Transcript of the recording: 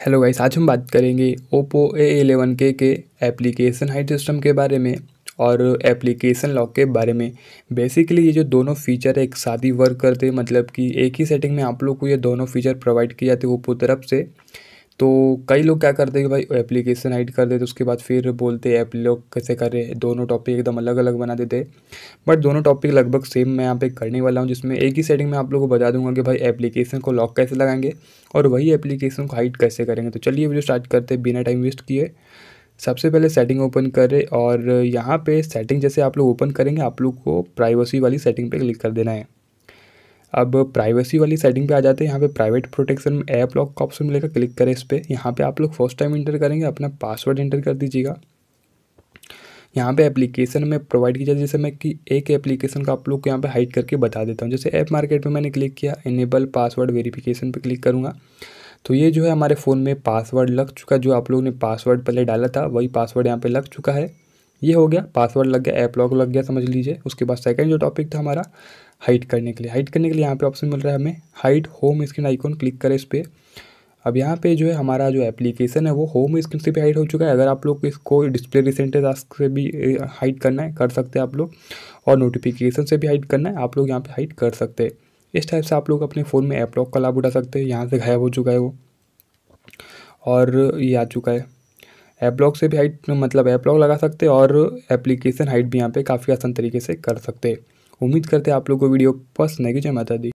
hello guys आज हम बात करेंगे ओप्पो ए एलेवन के के एप्लीकेशन हाइट सिस्टम के बारे में और एप्लीकेशन लॉक के बारे में बेसिकली ये जो दोनों फीचर है एक साथ ही वर्क करते हैं मतलब कि एक ही सेटिंग में आप लोग को ये दोनों फीचर प्रोवाइड किए जाते ओप्पो तरफ से तो कई लोग क्या करते हैं कि भाई एप्लीकेशन हाइड कर देते उसके बाद फिर बोलते ऐप लोग कैसे कर रहे दोनों टॉपिक एकदम अलग अलग बना देते बट दोनों टॉपिक लगभग सेम मैं यहाँ पे करने वाला हूँ जिसमें एक ही सेटिंग में आप लोगों को बता दूंगा कि भाई एप्लीकेशन को लॉक कैसे लगाएंगे और वही एप्लीकेशन को हाइड कैसे करेंगे तो चलिए वीडियो स्टार्ट करते बिना टाइम वेस्ट किए सबसे पहले सेटिंग ओपन करें और यहाँ पर सेटिंग जैसे आप लोग ओपन करेंगे आप लोग को प्राइवेसी वाली सेटिंग पर क्लिक कर देना है अब प्राइवेसी वाली सेटिंग पे आ जाते हैं यहाँ पे प्राइवेट प्रोटेक्शन में ऐप लॉक का ऑप्शन मिलेगा क्लिक करें इस पर यहाँ पे आप लोग फर्स्ट टाइम इंटर करेंगे अपना पासवर्ड इंटर कर दीजिएगा यहाँ पे एप्लीकेशन में प्रोवाइड की जाए जैसे मैं कि एक एप्लीकेशन का आप लोग को यहाँ पे हाइड करके बता देता हूँ जैसे ऐप मार्केट में मैंने क्लिक किया इनेबल पासवर्ड वेरीफिकेशन पर क्लिक करूँगा तो ये जो है हमारे फ़ोन में पासवर्ड लग चुका जो आप लोग ने पासवर्ड पहले डाला था वही पासवर्ड यहाँ पर लग चुका है ये हो गया पासवर्ड लग गया ऐप लॉक लग गया समझ लीजिए उसके बाद सेकेंड जो टॉपिक था हमारा हाइट करने के लिए हाइट करने के लिए यहाँ पे ऑप्शन मिल रहा है हमें hide home screen icon click करें इस पर अब यहाँ पे जो है हमारा जो एप्लीकेशन है वो होम स्क्रीन से भी हाइड हो चुका है अगर आप लोग इसको डिस्प्ले रिसेंट टास्क से भी हाइड करना है कर सकते हैं आप लोग और नोटिफिकेशन से भी हाइड करना है आप लोग यहाँ पर हाइट कर सकते हैं इस टाइप से आप लोग अपने फ़ोन में ऐप लॉक का लाभ उठा सकते हैं यहाँ से गायब हो चुका है वो और ये आ चुका है ऐप लॉक से भी हाइट मतलब ऐप लॉक लगा सकते और एप्लीकेशन हाइट भी यहाँ पे काफ़ी आसान तरीके से कर सकते उम्मीद करते हैं आप लोग को वीडियो पसंद आएगी जय माता दी